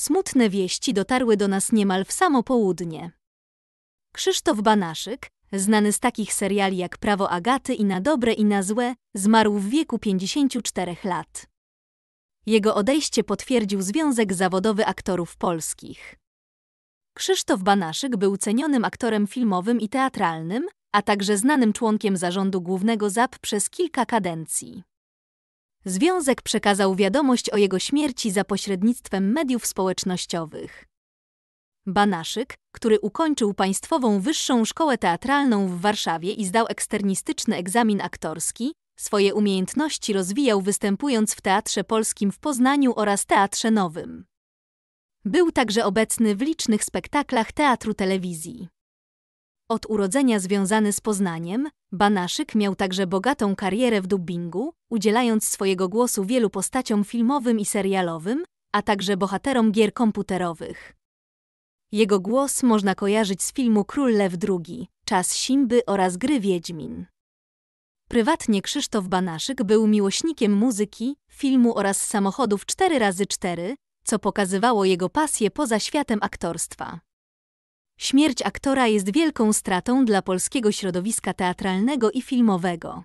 Smutne wieści dotarły do nas niemal w samo południe. Krzysztof Banaszyk, znany z takich seriali jak Prawo Agaty i Na dobre i na złe, zmarł w wieku 54 lat. Jego odejście potwierdził Związek Zawodowy Aktorów Polskich. Krzysztof Banaszyk był cenionym aktorem filmowym i teatralnym, a także znanym członkiem zarządu głównego ZAP przez kilka kadencji. Związek przekazał wiadomość o jego śmierci za pośrednictwem mediów społecznościowych. Banaszyk, który ukończył Państwową Wyższą Szkołę Teatralną w Warszawie i zdał eksternistyczny egzamin aktorski, swoje umiejętności rozwijał występując w Teatrze Polskim w Poznaniu oraz Teatrze Nowym. Był także obecny w licznych spektaklach teatru telewizji. Od urodzenia związany z Poznaniem, Banaszyk miał także bogatą karierę w dubbingu, udzielając swojego głosu wielu postaciom filmowym i serialowym, a także bohaterom gier komputerowych. Jego głos można kojarzyć z filmu Król Lew II, Czas Simby oraz gry Wiedźmin. Prywatnie Krzysztof Banaszyk był miłośnikiem muzyki, filmu oraz samochodów 4x4, co pokazywało jego pasję poza światem aktorstwa. Śmierć aktora jest wielką stratą dla polskiego środowiska teatralnego i filmowego.